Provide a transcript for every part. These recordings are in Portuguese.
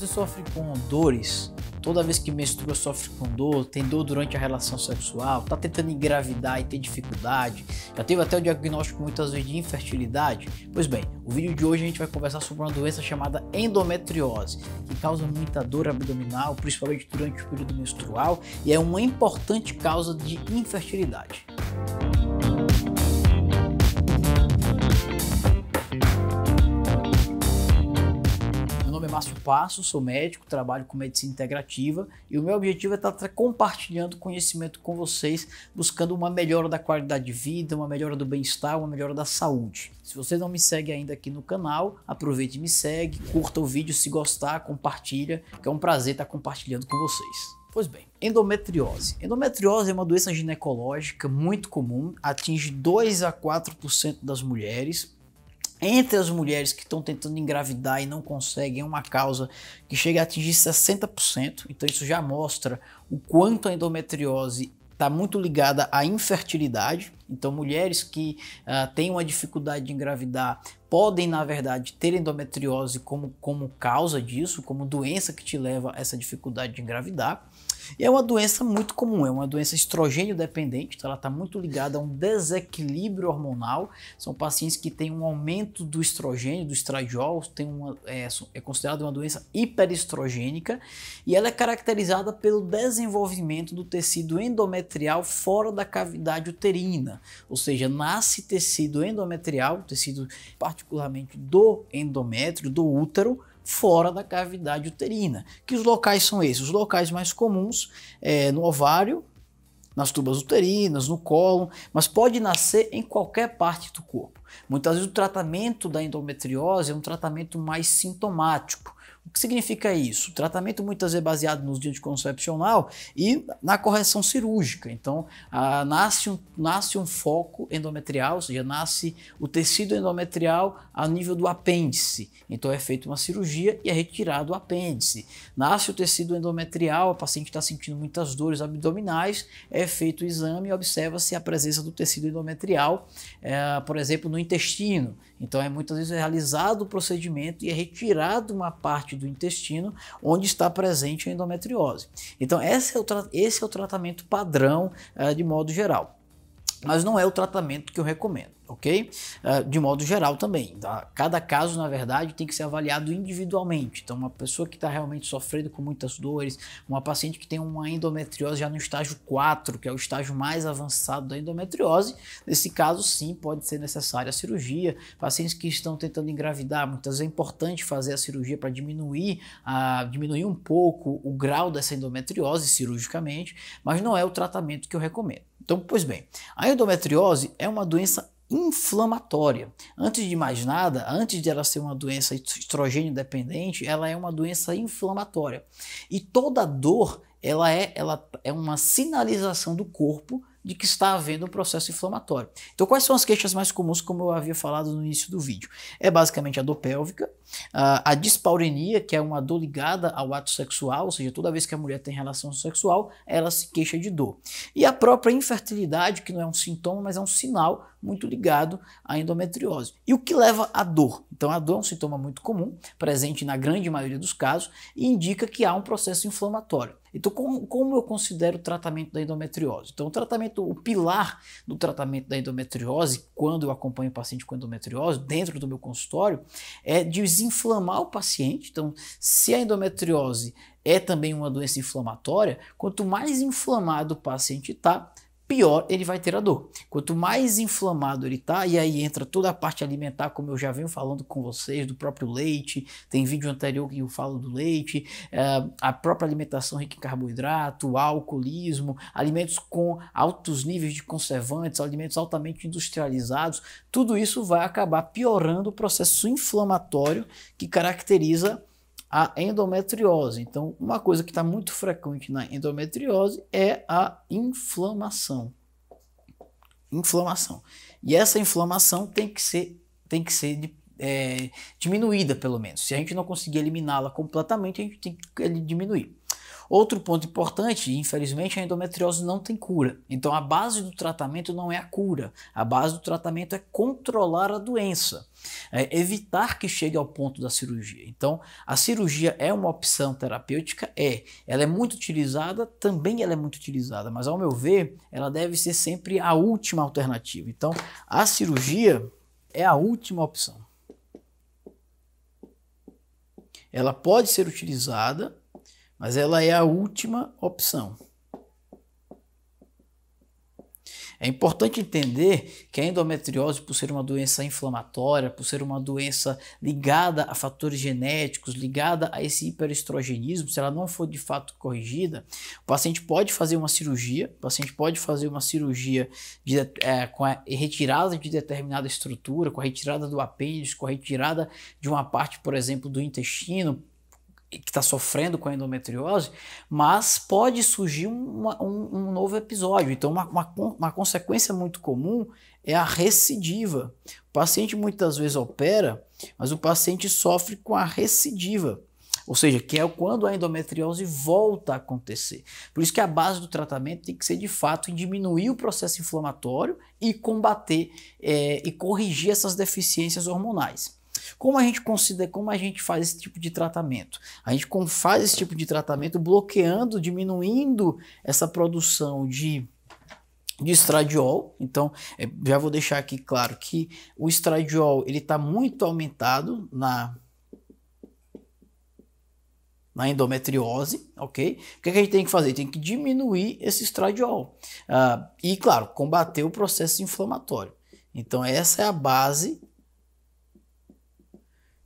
você sofre com dores, toda vez que menstrua sofre com dor, tem dor durante a relação sexual, tá tentando engravidar e tem dificuldade, já teve até o diagnóstico muitas vezes de infertilidade. Pois bem, o vídeo de hoje a gente vai conversar sobre uma doença chamada endometriose, que causa muita dor abdominal, principalmente durante o período menstrual, e é uma importante causa de infertilidade. Márcio Passo, sou médico, trabalho com medicina integrativa e o meu objetivo é estar compartilhando conhecimento com vocês, buscando uma melhora da qualidade de vida, uma melhora do bem-estar, uma melhora da saúde. Se você não me segue ainda aqui no canal, aproveite e me segue, curta o vídeo se gostar, compartilha, que é um prazer estar compartilhando com vocês. Pois bem, endometriose. Endometriose é uma doença ginecológica muito comum, atinge 2 a 4% das mulheres entre as mulheres que estão tentando engravidar e não conseguem, é uma causa que chega a atingir 60%. Então, isso já mostra o quanto a endometriose está muito ligada à infertilidade. Então, mulheres que uh, têm uma dificuldade de engravidar podem, na verdade, ter endometriose como, como causa disso, como doença que te leva a essa dificuldade de engravidar. E é uma doença muito comum, é uma doença estrogênio dependente, então ela está muito ligada a um desequilíbrio hormonal. São pacientes que têm um aumento do estrogênio, do estradiol, tem uma, é, é considerada uma doença hiperestrogênica e ela é caracterizada pelo desenvolvimento do tecido endometrial fora da cavidade uterina, ou seja, nasce tecido endometrial, tecido particularmente do endométrio, do útero, fora da cavidade uterina. Que os locais são esses? Os locais mais comuns é no ovário, nas tubas uterinas, no colo, mas pode nascer em qualquer parte do corpo. Muitas vezes o tratamento da endometriose é um tratamento mais sintomático. O que significa isso? O tratamento muitas vezes é baseado no dias de concepcional e na correção cirúrgica. Então, ah, nasce, um, nasce um foco endometrial, ou seja, nasce o tecido endometrial a nível do apêndice. Então, é feita uma cirurgia e é retirado o apêndice. Nasce o tecido endometrial, a paciente está sentindo muitas dores abdominais, é feito o exame e observa-se a presença do tecido endometrial, eh, por exemplo, no intestino. Então, é muitas vezes realizado o procedimento e é retirado uma parte do intestino, onde está presente a endometriose. Então, esse é o, esse é o tratamento padrão uh, de modo geral, mas não é o tratamento que eu recomendo ok? Ah, de modo geral também. Tá? Cada caso, na verdade, tem que ser avaliado individualmente. Então, uma pessoa que está realmente sofrendo com muitas dores, uma paciente que tem uma endometriose já no estágio 4, que é o estágio mais avançado da endometriose, nesse caso, sim, pode ser necessária a cirurgia. Pacientes que estão tentando engravidar, muitas vezes é importante fazer a cirurgia para diminuir, a, diminuir um pouco o grau dessa endometriose cirurgicamente, mas não é o tratamento que eu recomendo. Então, pois bem, a endometriose é uma doença inflamatória. Antes de mais nada, antes de ela ser uma doença estrogênio dependente, ela é uma doença inflamatória. E toda dor, ela é, ela é uma sinalização do corpo de que está havendo um processo inflamatório. Então, quais são as queixas mais comuns, como eu havia falado no início do vídeo? É basicamente a dor pélvica, a dispaurenia, que é uma dor ligada ao ato sexual, ou seja, toda vez que a mulher tem relação sexual, ela se queixa de dor. E a própria infertilidade, que não é um sintoma, mas é um sinal muito ligado à endometriose. E o que leva à dor? Então, a dor é um sintoma muito comum, presente na grande maioria dos casos, e indica que há um processo inflamatório. Então, como, como eu considero o tratamento da endometriose? Então, o tratamento, o pilar do tratamento da endometriose, quando eu acompanho o paciente com endometriose, dentro do meu consultório, é desinflamar o paciente. Então, se a endometriose é também uma doença inflamatória, quanto mais inflamado o paciente está, pior ele vai ter a dor. Quanto mais inflamado ele tá, e aí entra toda a parte alimentar, como eu já venho falando com vocês, do próprio leite, tem vídeo anterior que eu falo do leite, é, a própria alimentação rica em carboidrato, alcoolismo, alimentos com altos níveis de conservantes, alimentos altamente industrializados, tudo isso vai acabar piorando o processo inflamatório que caracteriza a endometriose. Então, uma coisa que está muito frequente na endometriose é a inflamação. Inflamação. E essa inflamação tem que ser, tem que ser de, eh, é, diminuída, pelo menos. Se a gente não conseguir eliminá-la completamente, a gente tem que diminuir. Outro ponto importante, infelizmente, a endometriose não tem cura. Então a base do tratamento não é a cura. A base do tratamento é controlar a doença, é evitar que chegue ao ponto da cirurgia. Então a cirurgia é uma opção terapêutica, é. Ela é muito utilizada, também ela é muito utilizada, mas ao meu ver, ela deve ser sempre a última alternativa. Então a cirurgia é a última opção ela pode ser utilizada, mas ela é a última opção. É importante entender que a endometriose, por ser uma doença inflamatória, por ser uma doença ligada a fatores genéticos, ligada a esse hiperestrogenismo, se ela não for de fato corrigida, o paciente pode fazer uma cirurgia, o paciente pode fazer uma cirurgia de, é, com a retirada de determinada estrutura, com a retirada do apêndice, com a retirada de uma parte, por exemplo, do intestino, que está sofrendo com a endometriose, mas pode surgir uma, um, um, novo episódio. Então, uma, uma, uma, consequência muito comum é a recidiva. O paciente muitas vezes opera, mas o paciente sofre com a recidiva. Ou seja, que é quando a endometriose volta a acontecer. Por isso que a base do tratamento tem que ser de fato diminuir o processo inflamatório e combater é, e corrigir essas deficiências hormonais. Como a gente considera, como a gente faz esse tipo de tratamento? A gente faz esse tipo de tratamento bloqueando, diminuindo essa produção de de estradiol. Então, é, já vou deixar aqui claro que o estradiol ele está muito aumentado na na endometriose, ok? O que, é que, a gente tem que fazer? Tem que diminuir esse estradiol uh, e, claro, combater o processo inflamatório. Então, essa é a base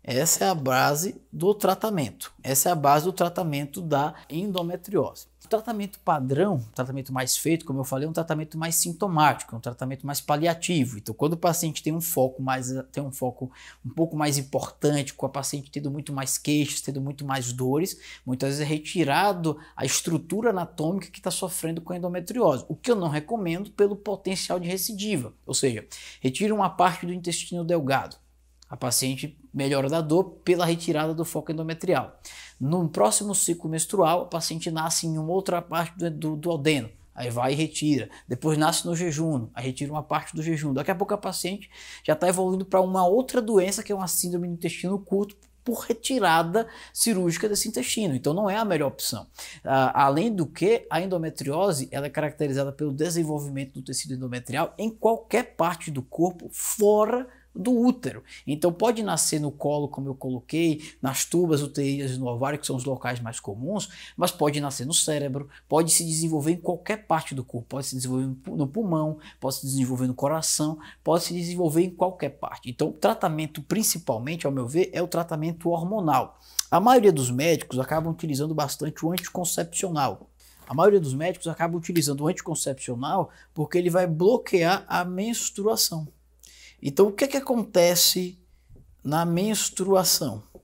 essa é a base do tratamento. Essa é a base do tratamento da endometriose. O tratamento padrão, o tratamento mais feito, como eu falei, é um tratamento mais sintomático, é um tratamento mais paliativo. Então, quando o paciente tem um foco mais, tem um foco um pouco mais importante, com a paciente tendo muito mais queixas, tendo muito mais dores, muitas vezes é retirado a estrutura anatômica que está sofrendo com a endometriose, o que eu não recomendo pelo potencial de recidiva. Ou seja, retira uma parte do intestino delgado. A paciente melhora da dor pela retirada do foco endometrial. No próximo ciclo menstrual, o paciente nasce em uma outra parte do, do, do aldeno, aí vai e retira. Depois nasce no jejum, aí retira uma parte do jejum. Daqui a pouco a paciente já está evoluindo para uma outra doença, que é uma síndrome do intestino curto, por retirada cirúrgica desse intestino. Então não é a melhor opção. Ah, além do que, a endometriose ela é caracterizada pelo desenvolvimento do tecido endometrial em qualquer parte do corpo, fora do útero. Então pode nascer no colo, como eu coloquei, nas tubas uterinas e no ovário, que são os locais mais comuns, mas pode nascer no cérebro, pode se desenvolver em qualquer parte do corpo, pode se desenvolver no pulmão, pode se desenvolver no coração, pode se desenvolver em qualquer parte. Então, o tratamento principalmente, ao meu ver, é o tratamento hormonal. A maioria dos médicos acabam utilizando bastante o anticoncepcional. A maioria dos médicos acaba utilizando o anticoncepcional porque ele vai bloquear a menstruação. Então, o que, é que acontece na menstruação? O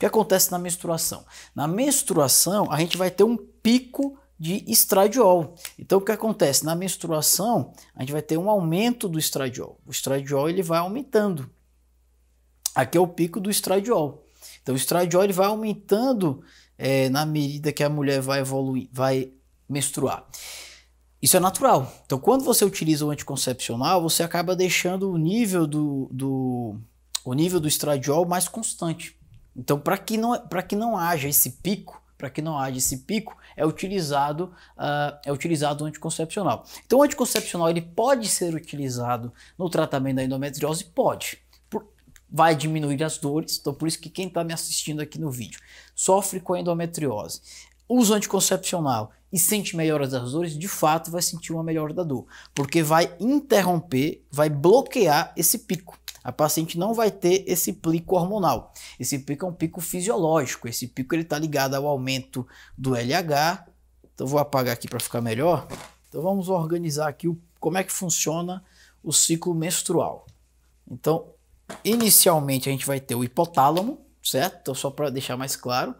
que acontece na menstruação? Na menstruação, a gente vai ter um pico de estradiol. Então, o que acontece? Na menstruação, a gente vai ter um aumento do estradiol. O estradiol ele vai aumentando. Aqui é o pico do estradiol. Então, o estradiol ele vai aumentando é, na medida que a mulher vai evoluir, vai menstruar. Isso é natural. Então, quando você utiliza o anticoncepcional, você acaba deixando o nível do, do, o nível do estradiol mais constante. Então, para que, não, que não haja esse pico, para que não haja esse pico, é utilizado, uh, é utilizado o anticoncepcional. Então, o anticoncepcional ele pode ser utilizado no tratamento da endometriose? Pode vai diminuir as dores. Então, por isso que quem está me assistindo aqui no vídeo sofre com endometriose. o anticoncepcional e sente melhoras das dores, de fato vai sentir uma melhora da dor, porque vai interromper, vai bloquear esse pico. A paciente não vai ter esse pico hormonal. Esse pico é um pico fisiológico. Esse pico ele está ligado ao aumento do LH. Então vou apagar aqui para ficar melhor. Então vamos organizar aqui o, como é que funciona o ciclo menstrual. Então inicialmente a gente vai ter o hipotálamo, certo? Então só para deixar mais claro,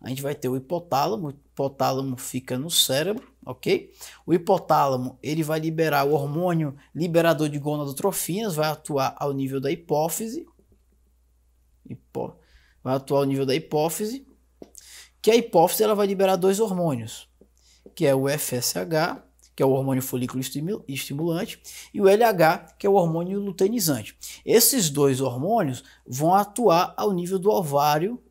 a gente vai ter o hipotálamo. O hipotálamo fica no cérebro, ok? O hipotálamo ele vai liberar o hormônio liberador de gonadotrofinas, vai atuar ao nível da hipófise. Vai atuar ao nível da hipófise. Que a hipófise ela vai liberar dois hormônios, que é o FSH, que é o hormônio folículo estimulante, e o LH, que é o hormônio luteinizante. Esses dois hormônios vão atuar ao nível do ovário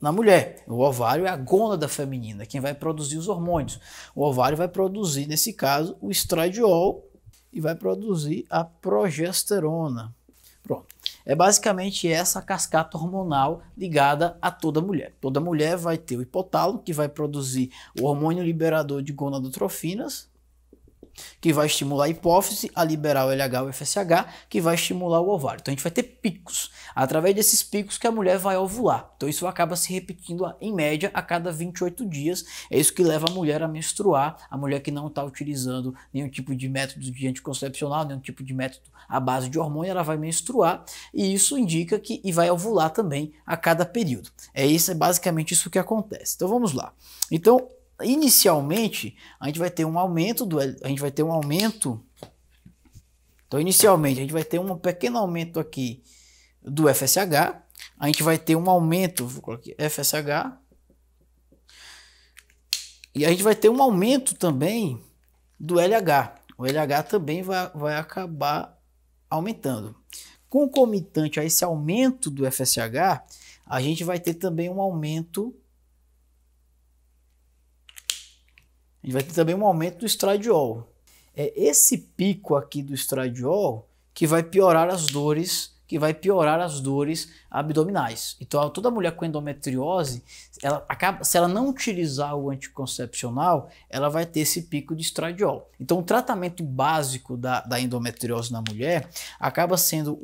na mulher. O ovário é a gônada feminina, quem vai produzir os hormônios. O ovário vai produzir, nesse caso, o estradiol e vai produzir a progesterona. Pronto. É basicamente essa cascata hormonal ligada a toda mulher. Toda mulher vai ter o hipotálamo, que vai produzir o hormônio liberador de gonadotrofinas, que vai estimular a hipófise a liberar o LH e o FSH, que vai estimular o ovário. Então a gente vai ter picos. Através desses picos que a mulher vai ovular. Então isso acaba se repetindo em média a cada 28 dias. É isso que leva a mulher a menstruar, a mulher que não está utilizando nenhum tipo de método de anticoncepcional, nenhum tipo de método à base de hormônio, ela vai menstruar e isso indica que e vai ovular também a cada período. É isso, é basicamente isso que acontece. Então vamos lá. Então inicialmente a gente vai ter um aumento do a gente vai ter um aumento então inicialmente a gente vai ter um pequeno aumento aqui do FSH, a gente vai ter um aumento, vou colocar aqui, FSH e a gente vai ter um aumento também do LH. O LH também vai, vai acabar aumentando. Concomitante a esse aumento do FSH, a gente vai ter também um aumento a gente vai ter também um aumento do estradiol. É esse pico aqui do estradiol que vai piorar as dores, que vai piorar as dores abdominais. Então, toda mulher com endometriose, ela acaba, se ela não utilizar o anticoncepcional, ela vai ter esse pico de estradiol. Então, o tratamento básico da, da endometriose na mulher acaba sendo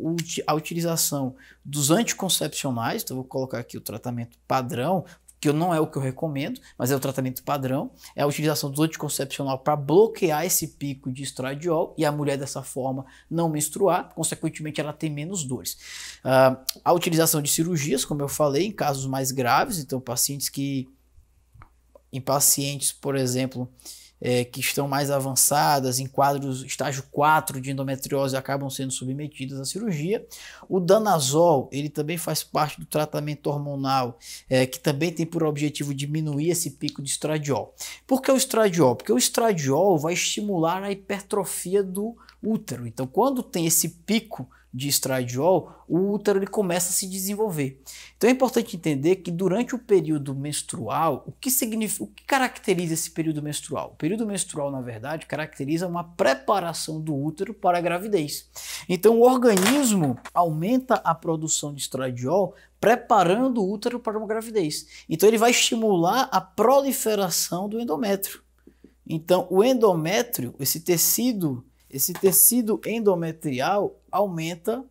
a utilização dos anticoncepcionais. Então, vou colocar aqui o tratamento padrão, que não é o que eu recomendo, mas é o tratamento padrão, é a utilização do anticoncepcional para bloquear esse pico de estradiol e a mulher dessa forma não menstruar, consequentemente ela tem menos dores. Uh, a utilização de cirurgias, como eu falei, em casos mais graves, então pacientes que, em pacientes, por exemplo, é, que estão mais avançadas, em quadros estágio 4 de endometriose, acabam sendo submetidas à cirurgia. O danazol, ele também faz parte do tratamento hormonal, é, que também tem por objetivo diminuir esse pico de estradiol. Por que o estradiol? Porque o estradiol vai estimular a hipertrofia do útero. Então, quando tem esse pico de estradiol, o útero ele começa a se desenvolver. Então é importante entender que durante o período menstrual, o que significa, o que caracteriza esse período menstrual? O período menstrual, na verdade, caracteriza uma preparação do útero para a gravidez. Então o organismo aumenta a produção de estradiol preparando o útero para uma gravidez. Então ele vai estimular a proliferação do endométrio. Então o endométrio, esse tecido esse tecido endometrial aumenta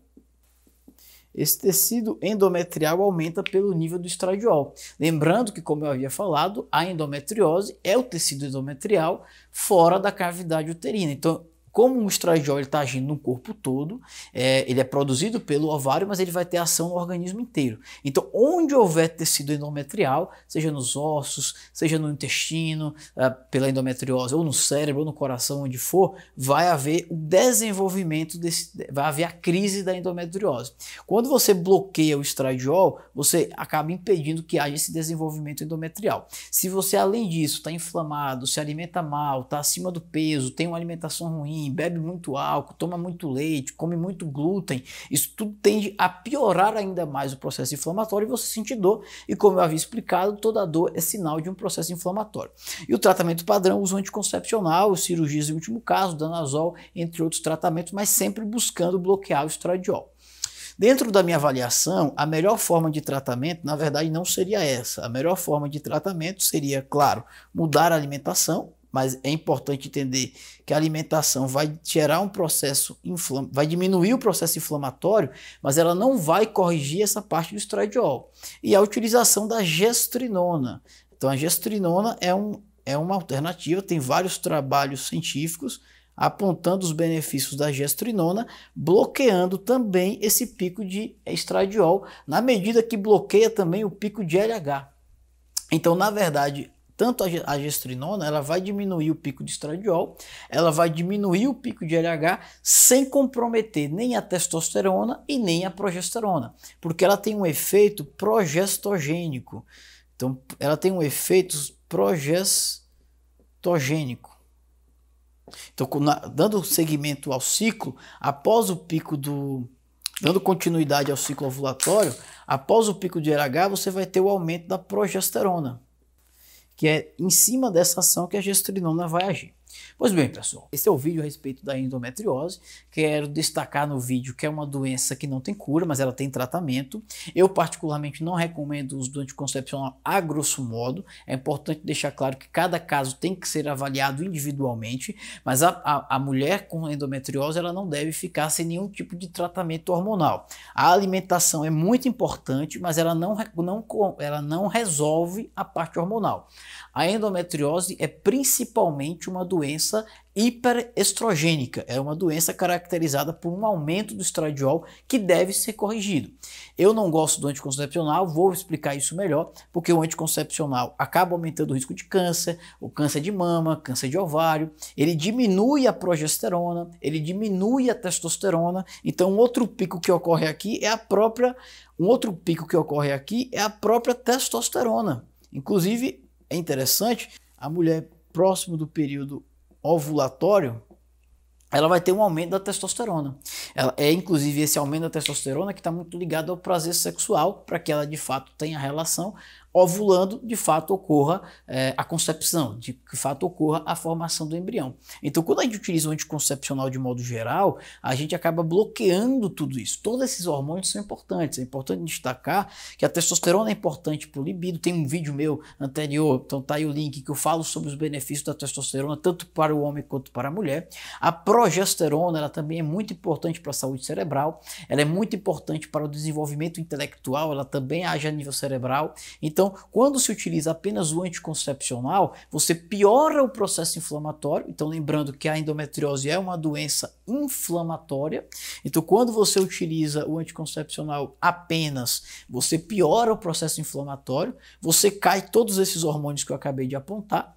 esse tecido endometrial aumenta pelo nível do estradiol. Lembrando que, como eu havia falado, a endometriose é o tecido endometrial fora da cavidade uterina. Então, como o estradiol está agindo no corpo todo, é, ele é produzido pelo ovário, mas ele vai ter ação no organismo inteiro. Então, onde houver tecido endometrial, seja nos ossos, seja no intestino, é, pela endometriose, ou no cérebro, ou no coração, onde for, vai haver o desenvolvimento, desse, vai haver a crise da endometriose. Quando você bloqueia o estradiol, você acaba impedindo que haja esse desenvolvimento endometrial. Se você, além disso, está inflamado, se alimenta mal, está acima do peso, tem uma alimentação ruim, Assim, bebe muito álcool, toma muito leite, come muito glúten, isso tudo tende a piorar ainda mais o processo inflamatório e você sentir dor. E como eu havia explicado, toda dor é sinal de um processo inflamatório. E o tratamento padrão usa anticoncepcional, cirurgias em último caso, danazol, entre outros tratamentos, mas sempre buscando bloquear o estradiol. Dentro da minha avaliação, a melhor forma de tratamento, na verdade, não seria essa. A melhor forma de tratamento seria, claro, mudar a alimentação, mas é importante entender que a alimentação vai gerar um processo vai diminuir o processo inflamatório, mas ela não vai corrigir essa parte do estradiol. E a utilização da gestrinona. Então a gestrinona é, um, é uma alternativa, tem vários trabalhos científicos apontando os benefícios da gestrinona, bloqueando também esse pico de estradiol, na medida que bloqueia também o pico de LH. Então, na verdade, tanto a gestrinona, ela vai diminuir o pico de estradiol, ela vai diminuir o pico de LH sem comprometer nem a testosterona e nem a progesterona, porque ela tem um efeito progestogênico. Então, ela tem um efeito progestogênico. Então, dando seguimento ao ciclo, após o pico do, Dando continuidade ao ciclo ovulatório, após o pico de LH, você vai ter o aumento da progesterona que é em cima dessa ação que a gestrinona vai agir. Pois bem, pessoal, esse é o vídeo a respeito da endometriose. Quero destacar no vídeo que é uma doença que não tem cura, mas ela tem tratamento. Eu, particularmente, não recomendo o uso do anticoncepcional a grosso modo. É importante deixar claro que cada caso tem que ser avaliado individualmente, mas a, a, a mulher com endometriose ela não deve ficar sem nenhum tipo de tratamento hormonal. A alimentação é muito importante, mas ela não, não, ela não resolve a parte hormonal. A endometriose é principalmente uma doença doença hiperestrogênica, é uma doença caracterizada por um aumento do estradiol que deve ser corrigido. Eu não gosto do anticoncepcional, vou explicar isso melhor, porque o anticoncepcional acaba aumentando o risco de câncer, o câncer de mama, câncer de ovário, ele diminui a progesterona, ele diminui a testosterona. Então, um outro pico que ocorre aqui é a própria, um outro pico que ocorre aqui é a própria testosterona. Inclusive, é interessante, a mulher próximo do período ovulatório, ela vai ter um aumento da testosterona. Ela, é inclusive esse aumento da testosterona que está muito ligado ao prazer sexual, para que ela de fato tenha relação, ovulando, de fato ocorra é, a concepção, de, que fato ocorra a formação do embrião. Então, quando a gente utiliza o anticoncepcional de modo geral, a gente acaba bloqueando tudo isso. Todos esses hormônios são importantes. É importante destacar que a testosterona é importante para o libido. Tem um vídeo meu anterior, então tá aí o link, que eu falo sobre os benefícios da testosterona, tanto para o homem quanto para a mulher. A progesterona ela também é muito importante para a saúde cerebral, ela é muito importante para o desenvolvimento intelectual, ela também age a nível cerebral. Então, então, quando se utiliza apenas o anticoncepcional, você piora o processo inflamatório. Então, lembrando que a endometriose é uma doença inflamatória. Então, quando você utiliza o anticoncepcional apenas, você piora o processo inflamatório, você cai todos esses hormônios que eu acabei de apontar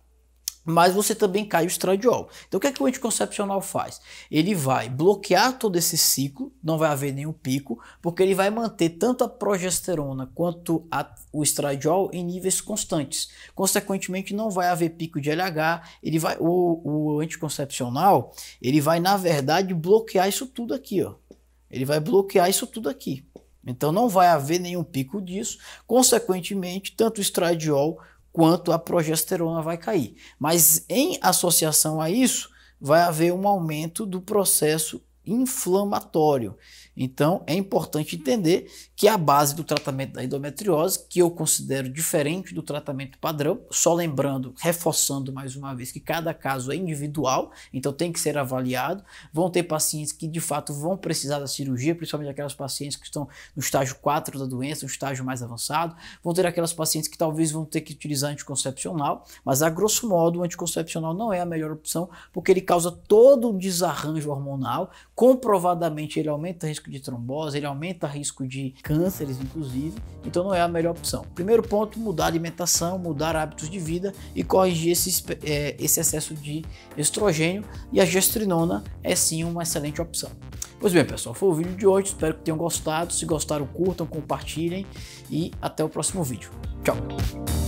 mas você também cai o estradiol. Então, o que, é que o anticoncepcional faz? Ele vai bloquear todo esse ciclo, não vai haver nenhum pico, porque ele vai manter tanto a progesterona quanto a, o estradiol em níveis constantes. Consequentemente, não vai haver pico de LH. Ele vai, o, o anticoncepcional, ele vai na verdade bloquear isso tudo aqui, ó. Ele vai bloquear isso tudo aqui. Então, não vai haver nenhum pico disso. Consequentemente, tanto o estradiol quanto a progesterona vai cair. Mas em associação a isso, vai haver um aumento do processo inflamatório. Então, é importante entender que a base do tratamento da endometriose, que eu considero diferente do tratamento padrão, só lembrando, reforçando mais uma vez, que cada caso é individual, então tem que ser avaliado. Vão ter pacientes que de fato vão precisar da cirurgia, principalmente aquelas pacientes que estão no estágio 4 da doença, no estágio mais avançado. Vão ter aquelas pacientes que talvez vão ter que utilizar anticoncepcional, mas a grosso modo, o anticoncepcional não é a melhor opção, porque ele causa todo o desarranjo hormonal, comprovadamente ele aumenta o risco de trombose, ele aumenta o risco de cânceres, inclusive, então não é a melhor opção. Primeiro ponto, mudar alimentação, mudar hábitos de vida e corrigir esse, é, esse excesso de estrogênio e a gestrinona é sim uma excelente opção. Pois bem, pessoal, foi o vídeo de hoje, espero que tenham gostado. Se gostaram, curtam, compartilhem e até o próximo vídeo. Tchau!